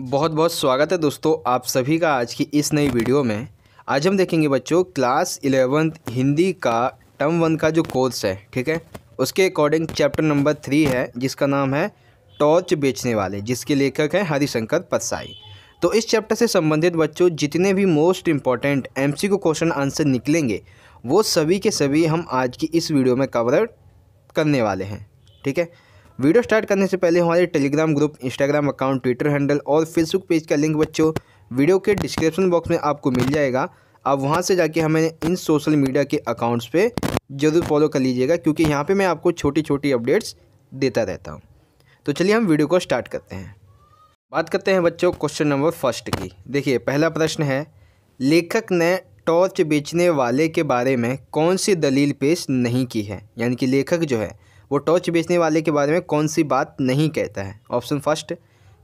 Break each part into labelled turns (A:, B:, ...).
A: बहुत बहुत स्वागत है दोस्तों आप सभी का आज की इस नई वीडियो में आज हम देखेंगे बच्चों क्लास इलेवेंथ हिंदी का टर्म वन का जो कोर्स है ठीक है उसके अकॉर्डिंग चैप्टर नंबर थ्री है जिसका नाम है टॉर्च बेचने वाले जिसके लेखक हैं हरिशंकर परसाई तो इस चैप्टर से संबंधित बच्चों जितने भी most important M C question answer निकलेंगे वो सभी के सभी हम आज की इस वीडियो में कवर करने वाले हैं ठीक है वीडियो स्टार्ट करने से पहले हमारे Telegram group Instagram account Twitter handle और फेसबुक पेज का लिंक बच्चों वीडियो के डिस्क्रिप्शन बॉक्स में आपको मिल जाएगा आप वहाँ से जाके हमें इन सोशल मीडिया के अकाउंट्स पे ज़रूर फॉलो कर लीजिएगा क्योंकि यहाँ पे मैं आपको छोटी छोटी अपडेट्स देता रहता हूँ तो चलिए हम वीडियो को स्टार्ट करते हैं बात करते हैं बच्चों क्वेश्चन नंबर फर्स्ट की देखिए पहला प्रश्न है लेखक ने टॉर्च बेचने वाले के बारे में कौन सी दलील पेश नहीं की है यानी कि लेखक जो है वो टॉर्च बेचने वाले के बारे में कौन सी बात नहीं कहता है ऑप्शन फर्स्ट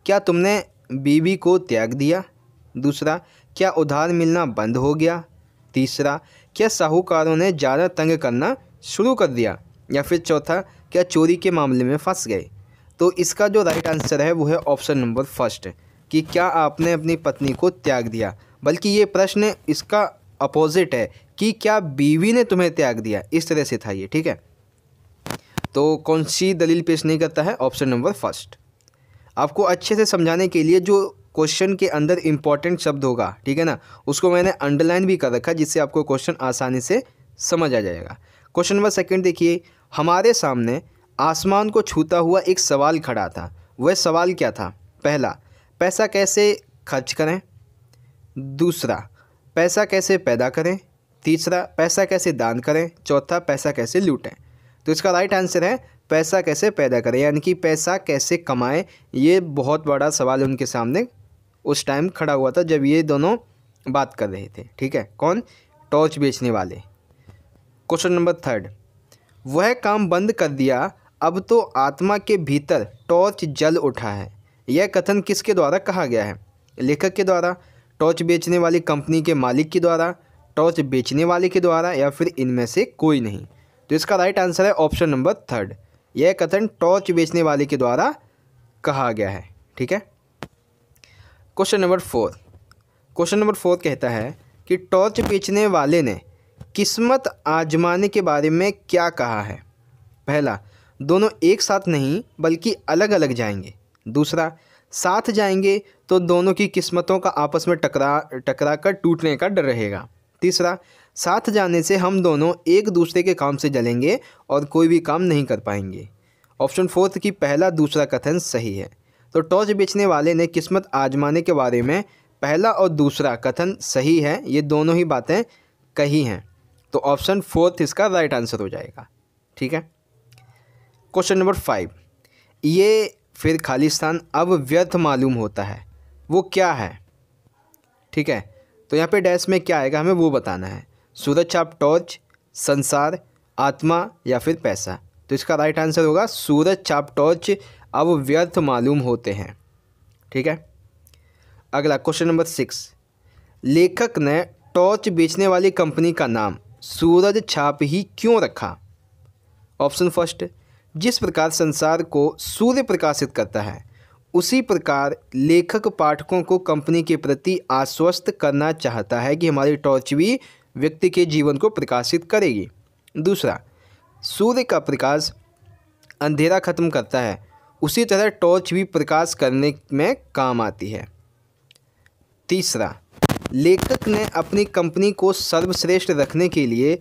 A: क्या तुमने बीवी को त्याग दिया दूसरा क्या उधार मिलना बंद हो गया तीसरा क्या साहूकारों ने ज़्यादा तंग करना शुरू कर दिया या फिर चौथा क्या चोरी के मामले में फंस गए तो इसका जो राइट आंसर है वो है ऑप्शन नंबर फर्स्ट कि क्या आपने अपनी पत्नी को त्याग दिया बल्कि ये प्रश्न इसका अपोजिट है कि क्या बीवी ने तुम्हें त्याग दिया इस तरह से था ये ठीक है तो कौन सी दलील पेश नहीं करता है ऑप्शन नंबर फर्स्ट आपको अच्छे से समझाने के लिए जो क्वेश्चन के अंदर इम्पॉर्टेंट शब्द होगा ठीक है ना उसको मैंने अंडरलाइन भी कर रखा जिससे आपको क्वेश्चन आसानी से समझ आ जाएगा क्वेश्चन नंबर सेकंड देखिए हमारे सामने आसमान को छूता हुआ एक सवाल खड़ा था वह सवाल क्या था पहला पैसा कैसे खर्च करें दूसरा पैसा कैसे पैदा करें तीसरा पैसा कैसे दान करें चौथा पैसा कैसे लूटें तो इसका राइट आंसर है पैसा कैसे पैदा करें यानी कि पैसा कैसे कमाएं ये बहुत बड़ा सवाल उनके सामने उस टाइम खड़ा हुआ था जब ये दोनों बात कर रहे थे ठीक है कौन टॉर्च बेचने वाले क्वेश्चन नंबर थर्ड वह काम बंद कर दिया अब तो आत्मा के भीतर टॉर्च जल उठा है यह कथन किसके द्वारा कहा गया है लेखक के द्वारा टॉर्च बेचने वाली कंपनी के मालिक के द्वारा टॉर्च बेचने वाले के द्वारा या फिर इनमें से कोई नहीं तो इसका राइट आंसर है ऑप्शन नंबर थर्ड यह कथन टॉर्च बेचने वाले के द्वारा कहा गया है ठीक है question number four question number four कहता है कि टॉर्च बेचने वाले ने किस्मत आजमाने के बारे में क्या कहा है पहला दोनों एक साथ नहीं बल्कि अलग अलग जाएंगे दूसरा साथ जाएंगे तो दोनों की किस्मतों का आपस में टकरा टकरा कर टूटने का डर रहेगा तीसरा साथ जाने से हम दोनों एक दूसरे के काम से जलेंगे और कोई भी काम नहीं कर पाएंगे ऑप्शन फोर्थ की पहला दूसरा कथन सही है तो टॉर्च बेचने वाले ने किस्मत आजमाने के बारे में पहला और दूसरा कथन सही है ये दोनों ही बातें कही हैं तो ऑप्शन फोर्थ इसका राइट आंसर हो जाएगा ठीक है क्वेश्चन नंबर फाइव ये फिर खालिस्तान अब व्यर्थ मालूम होता है वो क्या है ठीक है तो यहाँ पे डैश में क्या आएगा हमें वो बताना है सूरज छाप टॉर्च संसार आत्मा या फिर पैसा तो इसका राइट आंसर होगा सूरज छाप टॉर्च अब व्यर्थ मालूम होते हैं ठीक है अगला क्वेश्चन नंबर सिक्स लेखक ने टॉर्च बेचने वाली कंपनी का नाम सूरज छाप ही क्यों रखा ऑप्शन फर्स्ट जिस प्रकार संसार को सूर्य प्रकाशित करता है उसी प्रकार लेखक पाठकों को कंपनी के प्रति आश्वस्त करना चाहता है कि हमारी टॉर्च भी व्यक्ति के जीवन को प्रकाशित करेगी दूसरा सूर्य का प्रकाश अंधेरा खत्म करता है उसी तरह टॉर्च भी प्रकाश करने में काम आती है तीसरा लेखक ने अपनी कंपनी को सर्वश्रेष्ठ रखने के लिए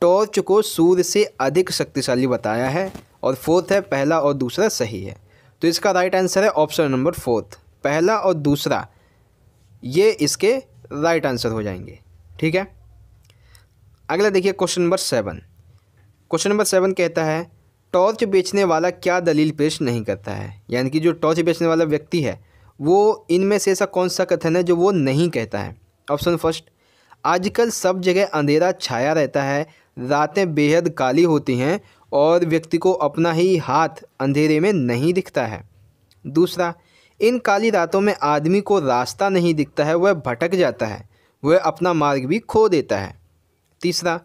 A: टॉर्च को सूर्य से अधिक शक्तिशाली बताया है और फोर्थ है पहला और दूसरा सही है तो इसका राइट आंसर है ऑप्शन नंबर फोर्थ पहला और दूसरा ये इसके राइट आंसर हो जाएंगे ठीक है अगला देखिए question number seven question number seven कहता है टॉर्च बेचने वाला क्या दलील पेश नहीं करता है यानी कि जो टॉर्च बेचने वाला व्यक्ति है वो इनमें से ऐसा कौन सा कथन है जो वो नहीं कहता है ऑप्शन फर्स्ट आजकल सब जगह अंधेरा छाया रहता है रातें बेहद काली होती हैं और व्यक्ति को अपना ही हाथ अंधेरे में नहीं दिखता है दूसरा इन काली रातों में आदमी को रास्ता नहीं दिखता है वह भटक जाता है वह अपना मार्ग भी खो देता है तीसरा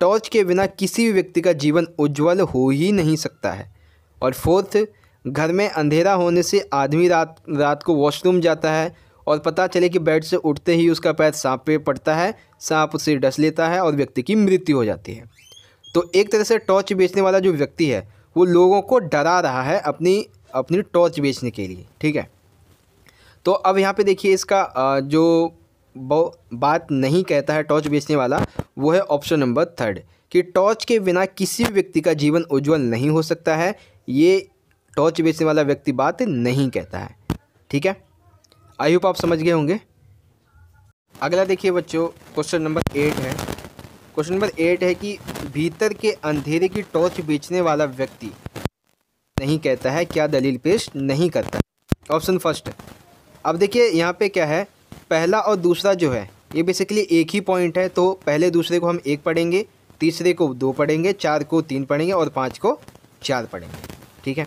A: टॉर्च के बिना किसी भी व्यक्ति का जीवन उज्जवल हो ही नहीं सकता है और फोर्थ घर में अंधेरा होने से आदमी रात रात को वॉशरूम जाता है और पता चले कि बेड से उठते ही उसका पैर सांप पे पड़ता है सांप उसे डस लेता है और व्यक्ति की मृत्यु हो जाती है तो एक तरह से टॉर्च बेचने वाला जो व्यक्ति है वो लोगों को डरा रहा है अपनी अपनी टॉर्च बेचने के लिए ठीक है तो अब यहाँ पे देखिए इसका जो बात नहीं कहता है टॉर्च बेचने वाला वो है ऑप्शन नंबर थर्ड कि टॉर्च के बिना किसी भी व्यक्ति का जीवन उज्जवल नहीं हो सकता है ये टॉर्च बेचने वाला व्यक्ति बात नहीं कहता है ठीक है आई होप आप समझ गए होंगे अगला देखिए बच्चों क्वेश्चन नंबर एट है क्वेश्चन नंबर एट है कि भीतर के अंधेरे की टॉर्च बेचने वाला व्यक्ति नहीं कहता है क्या दलील पेश नहीं करता ऑप्शन फर्स्ट अब देखिए यहाँ पे क्या है पहला और दूसरा जो है ये बेसिकली एक ही पॉइंट है तो पहले दूसरे को हम एक पढ़ेंगे तीसरे को दो पढ़ेंगे चार को तीन पढ़ेंगे और पाँच को चार पढ़ेंगे ठीक है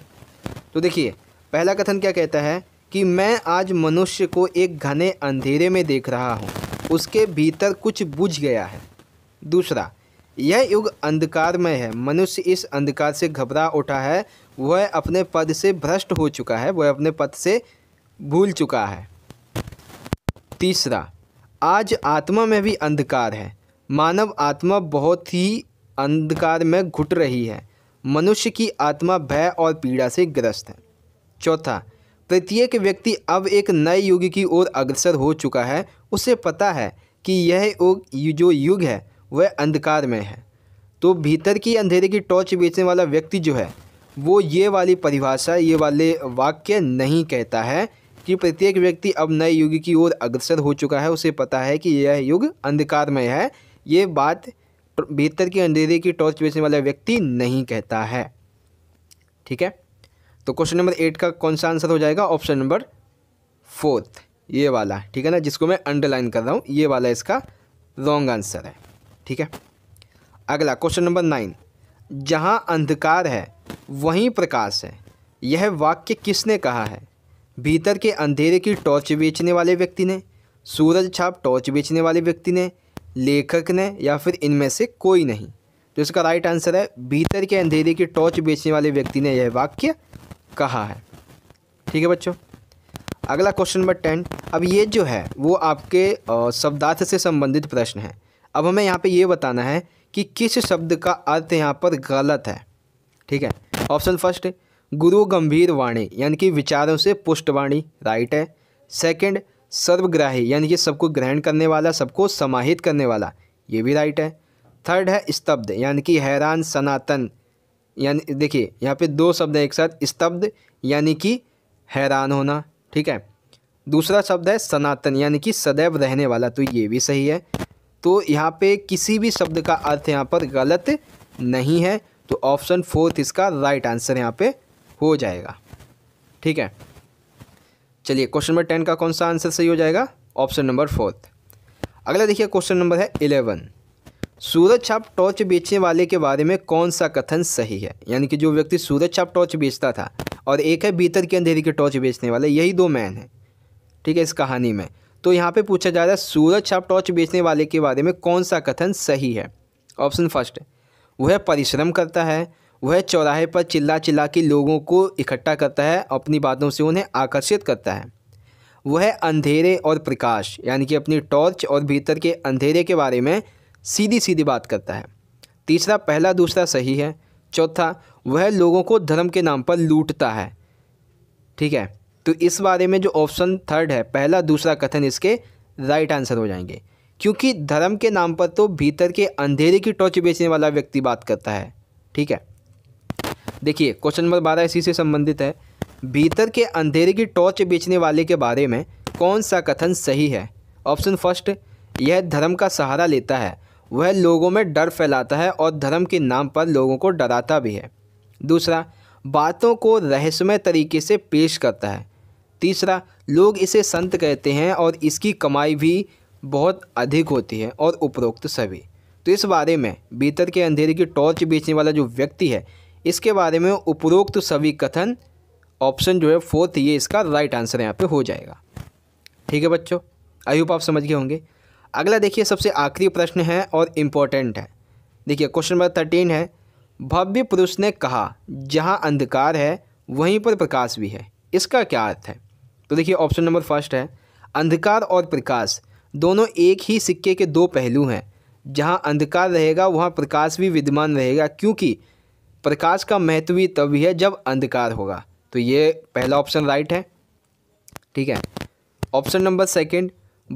A: तो देखिए पहला कथन क्या कहता है कि मैं आज मनुष्य को एक घने अंधेरे में देख रहा हूँ उसके भीतर कुछ बुझ गया है दूसरा यह युग अंधकारमय है मनुष्य इस अंधकार से घबरा उठा है वह अपने पद से भ्रष्ट हो चुका है वह अपने पद से भूल चुका है तीसरा आज आत्मा में भी अंधकार है मानव आत्मा बहुत ही अंधकार में घुट रही है मनुष्य की आत्मा भय और पीड़ा से ग्रस्त है चौथा प्रत्येक व्यक्ति अब एक नए युग की ओर अग्रसर हो चुका है उसे पता है कि यह जो युग है वह अंधकार में है तो भीतर की अंधेरे की टॉर्च बेचने वाला व्यक्ति जो है वो ये वाली परिभाषा ये वाले वाक्य नहीं कहता है कि प्रत्येक व्यक्ति अब नए युग की ओर अग्रसर हो चुका है उसे पता है कि यह युग अंधकारमय है ये बात भीतर के अंधेरे की टॉर्च बेचने वाला व्यक्ति नहीं कहता है ठीक है तो क्वेश्चन नंबर एट का कौन सा आंसर हो जाएगा ऑप्शन नंबर फोर्थ ये वाला ठीक है ना जिसको मैं अंडरलाइन कर रहा हूँ ये वाला इसका रॉन्ग आंसर है ठीक है अगला क्वेश्चन नंबर नाइन जहाँ अंधकार है वहीं प्रकाश है यह वाक्य किसने कहा है भीतर के अंधेरे की टॉर्च बेचने वाले व्यक्ति ने सूरज छाप टॉर्च बेचने वाले व्यक्ति ने लेखक ने या फिर इनमें से कोई नहीं तो इसका राइट आंसर है भीतर के अंधेरे की टॉर्च बेचने वाले व्यक्ति ने यह वाक्य कहा है ठीक है बच्चों अगला क्वेश्चन नंबर टेन अब ये जो है वो आपके शब्दार्थ से संबंधित प्रश्न है अब हमें यहाँ पे ये बताना है कि किस शब्द का अर्थ यहाँ पर गलत है ठीक है ऑप्शन फर्स्ट गुरु गंभीर वाणी यानी कि विचारों से पुष्ट वाणी राइट है सेकंड सर्वग्राही यानी कि सबको ग्रहण करने वाला सबको समाहित करने वाला ये भी राइट है थर्ड है स्तब्ध यानी कि हैरान सनातन यानी देखिए यहाँ पे दो शब्द हैं एक साथ स्तब्ध यानी कि हैरान होना ठीक है दूसरा शब्द है सनातन यानी कि सदैव रहने वाला तो ये भी सही है तो यहाँ पे किसी भी शब्द का अर्थ यहाँ पर गलत नहीं है तो ऑप्शन फोर्थ इसका राइट आंसर यहाँ पे हो जाएगा ठीक है चलिए क्वेश्चन नंबर टेन का कौन सा आंसर सही हो जाएगा ऑप्शन नंबर फोर्थ अगला देखिए क्वेश्चन नंबर है इलेवन सूरज छाप टॉर्च बेचने वाले के बारे में कौन सा कथन सही है यानी कि जो व्यक्ति सूरज छाप टॉर्च बेचता था और एक है भीतर के अंधेरी के टॉर्च बेचने वाले यही दो मैन हैं ठीक है इस कहानी में तो यहाँ पे पूछा जा रहा है सूरज छाप टॉर्च बेचने वाले के बारे में कौन सा कथन सही है ऑप्शन फर्स्ट वह परिश्रम करता है वह चौराहे पर चिल्ला चिल्ला के लोगों को इकट्ठा करता है अपनी बातों से उन्हें आकर्षित करता है वह अंधेरे और प्रकाश यानी कि अपनी टॉर्च और भीतर के अंधेरे के बारे में सीधी सीधी बात करता है तीसरा पहला दूसरा सही है चौथा वह लोगों को धर्म के नाम पर लूटता है ठीक है तो इस बारे में जो ऑप्शन थर्ड है पहला दूसरा कथन इसके राइट आंसर हो जाएंगे क्योंकि धर्म के नाम पर तो भीतर के अंधेरे की टॉर्च बेचने वाला व्यक्ति बात करता है ठीक है देखिए क्वेश्चन नंबर बारह इसी से संबंधित है भीतर के अंधेरे की टॉर्च बेचने वाले के बारे में कौन सा कथन सही है ऑप्शन फर्स्ट यह धर्म का सहारा लेता है वह लोगों में डर फैलाता है और धर्म के नाम पर लोगों को डराता भी है दूसरा बातों को रहस्यमय तरीके से पेश करता है तीसरा लोग इसे संत कहते हैं और इसकी कमाई भी बहुत अधिक होती है और उपरोक्त सभी तो इस बारे में भीतर के अंधेरे की टॉर्च बेचने वाला जो व्यक्ति है इसके बारे में उपरोक्त सभी कथन ऑप्शन जो है फोर्थ ये इसका राइट आंसर यहाँ पे हो जाएगा ठीक है बच्चों आई होप आप समझ गए होंगे अगला देखिए सबसे आखिरी प्रश्न है और इम्पोर्टेंट है देखिए क्वेश्चन नंबर थर्टीन है भव्य पुरुष ने कहा जहाँ अंधकार है वहीं पर प्रकाश भी है इसका क्या अर्थ है तो देखिए ऑप्शन नंबर फर्स्ट है अंधकार और प्रकाश दोनों एक ही सिक्के के दो पहलू हैं जहाँ अंधकार रहेगा वहाँ प्रकाश भी विद्यमान रहेगा क्योंकि प्रकाश का महत्व ही तभी है जब अंधकार होगा तो ये पहला ऑप्शन राइट है ठीक है ऑप्शन नंबर सेकंड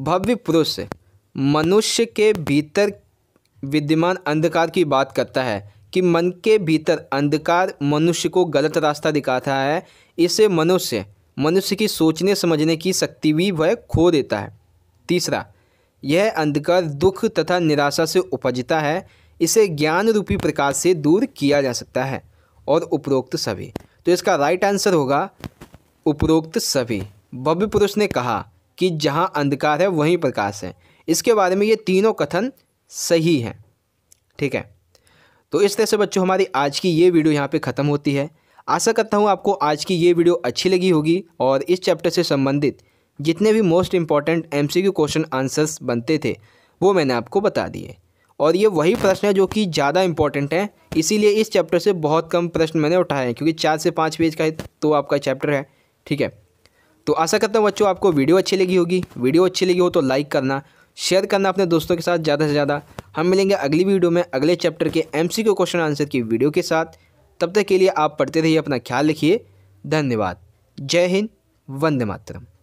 A: भव्य पुरुष मनुष्य के भीतर विद्यमान अंधकार की बात करता है कि मन के भीतर अंधकार मनुष्य को गलत रास्ता दिखाता है इसे मनुष्य मनुष्य की सोचने समझने की शक्ति भी वह खो देता है तीसरा यह अंधकार दुख तथा निराशा से उपजता है इसे ज्ञान रूपी प्रकाश से दूर किया जा सकता है और उपरोक्त सभी तो इसका राइट आंसर होगा उपरोक्त सभी भव्य पुरुष ने कहा कि जहाँ अंधकार है वहीं प्रकाश है इसके बारे में ये तीनों कथन सही हैं ठीक है तो इस तरह से बच्चों हमारी आज की ये वीडियो यहाँ पे ख़त्म होती है आशा करता हूँ आपको आज की ये वीडियो अच्छी लगी होगी और इस चैप्टर से संबंधित जितने भी most important M question answers बनते थे वो मैंने आपको बता दिए और ये वही प्रश्न है जो कि ज़्यादा इंपॉर्टेंट है इसीलिए इस चैप्टर से बहुत कम प्रश्न मैंने उठाए हैं क्योंकि चार से पाँच पेज का है तो आपका चैप्टर है ठीक है तो आशा करता हूँ बच्चों आपको वीडियो अच्छी लगी होगी वीडियो अच्छी लगी हो तो लाइक करना शेयर करना अपने दोस्तों के साथ ज़्यादा से ज़्यादा हम मिलेंगे अगली वीडियो में अगले चैप्टर के एम क्वेश्चन आंसर की वीडियो के साथ तब तक के लिए आप पढ़ते रहिए अपना ख्याल रखिए धन्यवाद जय हिंद वंदे मातरम